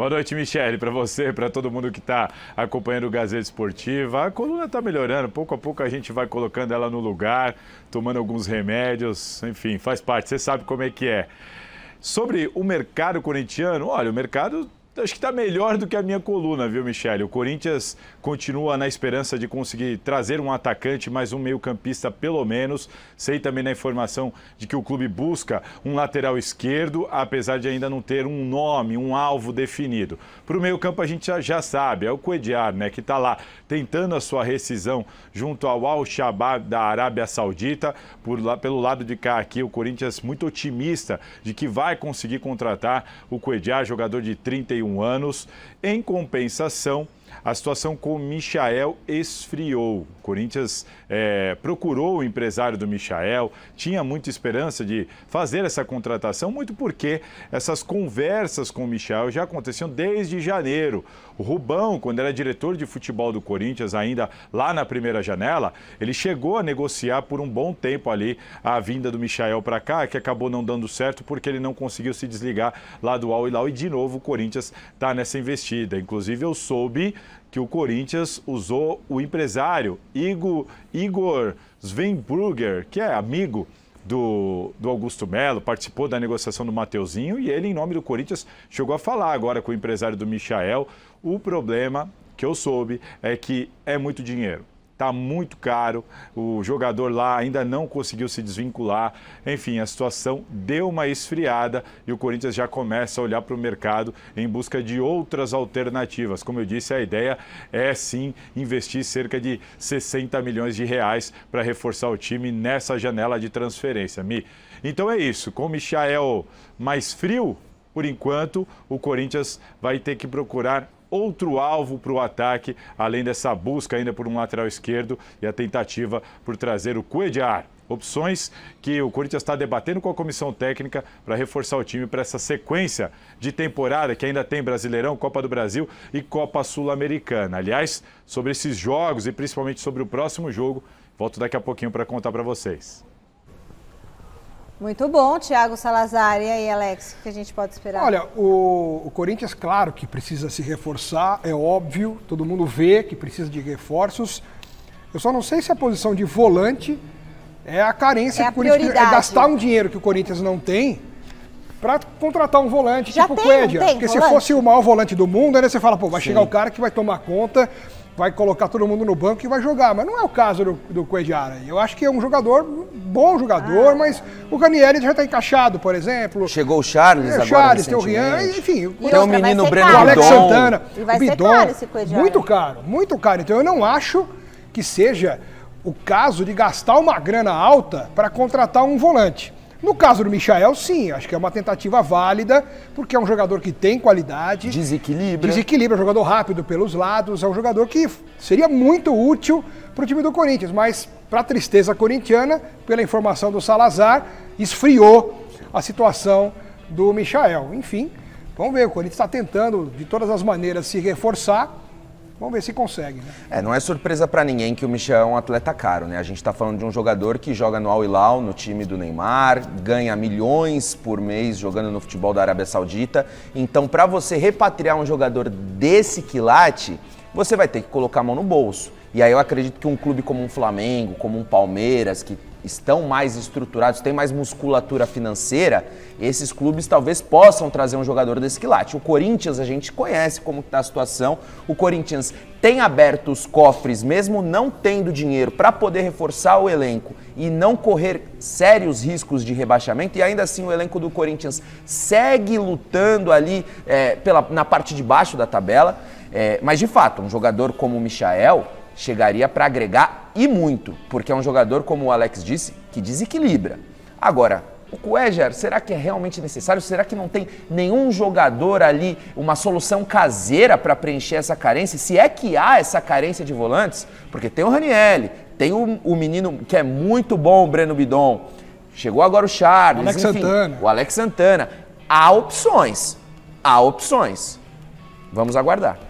Boa noite, Michele, para você, para todo mundo que está acompanhando o Gazeta Esportiva. A coluna está melhorando, pouco a pouco a gente vai colocando ela no lugar, tomando alguns remédios, enfim, faz parte, você sabe como é que é. Sobre o mercado corintiano, olha, o mercado então, acho que está melhor do que a minha coluna, viu, Michele? O Corinthians continua na esperança de conseguir trazer um atacante, mais um meio-campista, pelo menos. Sei também na informação de que o clube busca um lateral esquerdo, apesar de ainda não ter um nome, um alvo definido. Para o meio-campo, a gente já, já, sabe, é o Coediar, né, que está lá tentando a sua rescisão junto ao Al-Shabaab da Arábia Saudita. Por lá, pelo lado de cá, aqui, o Corinthians muito otimista de que vai conseguir contratar o Coediar, jogador de 31 61 anos. Em compensação, a situação com o Michael esfriou. O Corinthians é, procurou o empresário do Michael, tinha muita esperança de fazer essa contratação, muito porque essas conversas com o Michael já aconteciam desde janeiro. O Rubão, quando era diretor de futebol do Corinthians, ainda lá na primeira janela, ele chegou a negociar por um bom tempo ali a vinda do Michael para cá, que acabou não dando certo porque ele não conseguiu se desligar lá do Al e de novo o Corinthians está nessa investida. Inclusive eu soube que o Corinthians usou o empresário Igor, Igor Svenbrugger, que é amigo do, do Augusto Melo, participou da negociação do Mateuzinho e ele, em nome do Corinthians, chegou a falar agora com o empresário do Michael. O problema que eu soube é que é muito dinheiro está muito caro, o jogador lá ainda não conseguiu se desvincular. Enfim, a situação deu uma esfriada e o Corinthians já começa a olhar para o mercado em busca de outras alternativas. Como eu disse, a ideia é sim investir cerca de 60 milhões de reais para reforçar o time nessa janela de transferência. Mi. Então é isso, com o Michael mais frio, por enquanto, o Corinthians vai ter que procurar outro alvo para o ataque, além dessa busca ainda por um lateral esquerdo e a tentativa por trazer o Cuediar. Opções que o Corinthians está debatendo com a comissão técnica para reforçar o time para essa sequência de temporada que ainda tem Brasileirão, Copa do Brasil e Copa Sul-Americana. Aliás, sobre esses jogos e principalmente sobre o próximo jogo, volto daqui a pouquinho para contar para vocês. Muito bom, Thiago Salazar. E aí, Alex, o que a gente pode esperar? Olha, o, o, Corinthians, claro que precisa se reforçar, é óbvio, todo mundo vê que precisa de reforços. Eu só não sei se a posição de volante é a carência é a que o Corinthians é gastar um dinheiro que o Corinthians não tem para contratar um volante Já tipo o Porque volante? se fosse o maior volante do mundo, aí né, você fala, pô, vai Sim. chegar o cara que vai tomar conta vai colocar todo mundo no banco e vai jogar. Mas não é o caso do, do Coediara. Eu acho que é um jogador, bom jogador, ah, mas o Canieri já está encaixado, por exemplo. Chegou o Charles é, agora Charles, tem o Rian, enfim. tem o menino Breno caro. Alex Santana. E vai Bidon, ser caro esse Coediara. Muito caro, muito caro. Então eu não acho que seja o caso de gastar uma grana alta para contratar um volante. No caso do Michael, sim, acho que é uma tentativa válida, porque é um jogador que tem qualidade. Desequilibra. Desequilibra, é um jogador rápido pelos lados, é um jogador que seria muito útil para o time do Corinthians, mas para tristeza corintiana, pela informação do Salazar, esfriou a situação do Michael. Enfim, vamos ver, o Corinthians está tentando de todas as maneiras se reforçar Vamos ver se consegue. Né? É, não é surpresa para ninguém que o Michel é um atleta caro, né? A gente está falando de um jogador que joga no Al Hilal, no time do Neymar, ganha milhões por mês jogando no futebol da Arábia Saudita. Então, para você repatriar um jogador desse quilate, você vai ter que colocar a mão no bolso. E aí eu acredito que um clube como um Flamengo, como um Palmeiras, que estão mais estruturados, têm mais musculatura financeira, esses clubes talvez possam trazer um jogador desse quilate. O Corinthians a gente conhece como está a situação. O Corinthians tem aberto os cofres, mesmo não tendo dinheiro, para poder reforçar o elenco e não correr sérios riscos de rebaixamento. E ainda assim o elenco do Corinthians segue lutando ali é, pela, na parte de baixo da tabela. É, mas de fato, um jogador como o Michael chegaria para agregar e muito, porque é um jogador, como o Alex disse, que desequilibra. Agora, o Cuejar, será que é realmente necessário? Será que não tem nenhum jogador ali, uma solução caseira para preencher essa carência? Se é que há essa carência de volantes, porque tem o Ranielli, tem o, o menino que é muito bom, o Breno Bidon, chegou agora o Charles, Alex enfim, Santana. o Alex Santana. Há opções, há opções. Vamos aguardar.